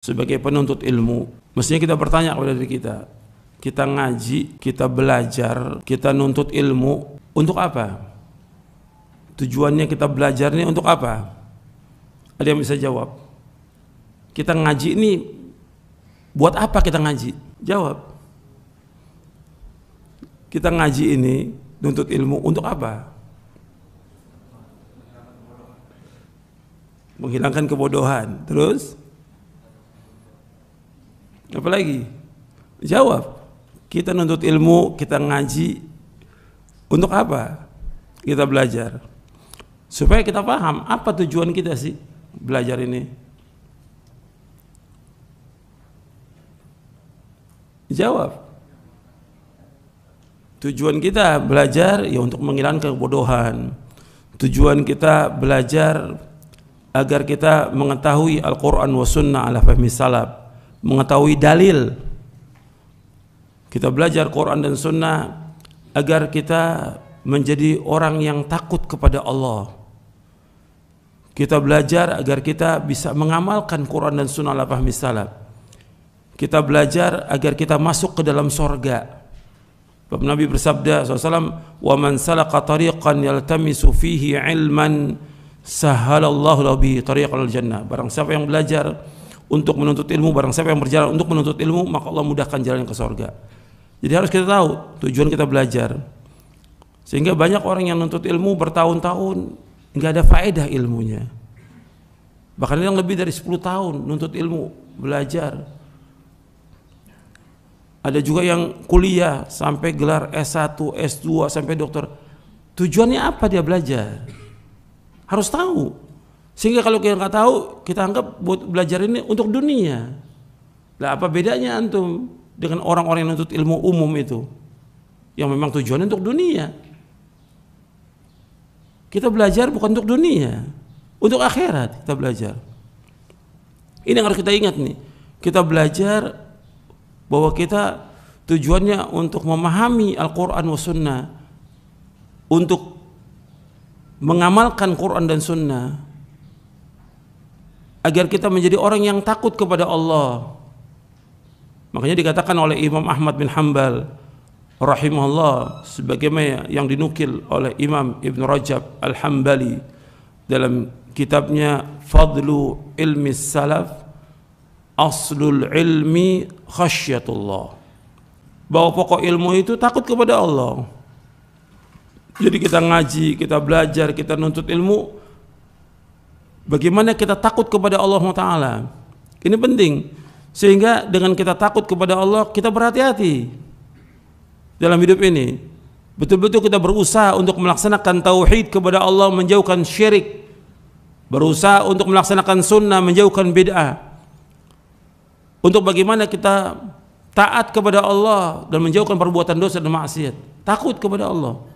sebagai penuntut ilmu. Mestinya kita bertanya kepada diri kita. Kita ngaji, kita belajar, kita nuntut ilmu untuk apa? Tujuannya kita belajar ini untuk apa? Ada yang bisa jawab. Kita ngaji ini buat apa kita ngaji? Jawab. Kita ngaji ini nuntut ilmu untuk apa? Menghilangkan kebodohan. Terus? apalagi jawab kita nuntut ilmu kita ngaji untuk apa kita belajar supaya kita paham apa tujuan kita sih belajar ini jawab tujuan kita belajar ya untuk menghilangkan kebodohan tujuan kita belajar agar kita mengetahui Al-Quran wa Sunnah ala fahmi salaf mengetahui dalil kita belajar Quran dan Sunnah agar kita menjadi orang yang takut kepada Allah kita belajar agar kita bisa mengamalkan Quran dan Sunnah lapah misalab kita belajar agar kita masuk ke dalam sorga Bapak Nabi bersabda SAW wa man salaka tariqan yaltamisu fihi ilman sahalallahu lahu bihi tariqal jannah barang siapa yang belajar untuk menuntut ilmu barang siapa yang berjalan untuk menuntut ilmu maka Allah mudahkan jalan ke Surga. jadi harus kita tahu tujuan kita belajar sehingga banyak orang yang menuntut ilmu bertahun-tahun nggak ada faedah ilmunya bahkan yang lebih dari 10 tahun menuntut ilmu belajar ada juga yang kuliah sampai gelar S1, S2 sampai dokter tujuannya apa dia belajar harus tahu sehingga kalau kita nggak tahu, kita anggap buat belajar ini untuk dunia. Lah apa bedanya antum dengan orang-orang yang nuntut ilmu umum itu? Yang memang tujuannya untuk dunia. Kita belajar bukan untuk dunia, untuk akhirat kita belajar. Ini yang harus kita ingat nih. Kita belajar bahwa kita tujuannya untuk memahami Al-Quran wa Sunnah, untuk mengamalkan Quran dan Sunnah, agar kita menjadi orang yang takut kepada Allah. Makanya dikatakan oleh Imam Ahmad bin Hambal rahimahullah sebagaimana yang dinukil oleh Imam Ibn Rajab Al-Hambali dalam kitabnya Fadlu Ilmi Salaf Aslul Ilmi Khasyatullah bahwa pokok ilmu itu takut kepada Allah. Jadi kita ngaji, kita belajar, kita nuntut ilmu Bagaimana kita takut kepada Allah Taala? Ini penting. Sehingga dengan kita takut kepada Allah, kita berhati-hati dalam hidup ini. Betul-betul kita berusaha untuk melaksanakan tauhid kepada Allah, menjauhkan syirik. Berusaha untuk melaksanakan sunnah, menjauhkan bid'ah. Untuk bagaimana kita taat kepada Allah dan menjauhkan perbuatan dosa dan maksiat. Takut kepada Allah.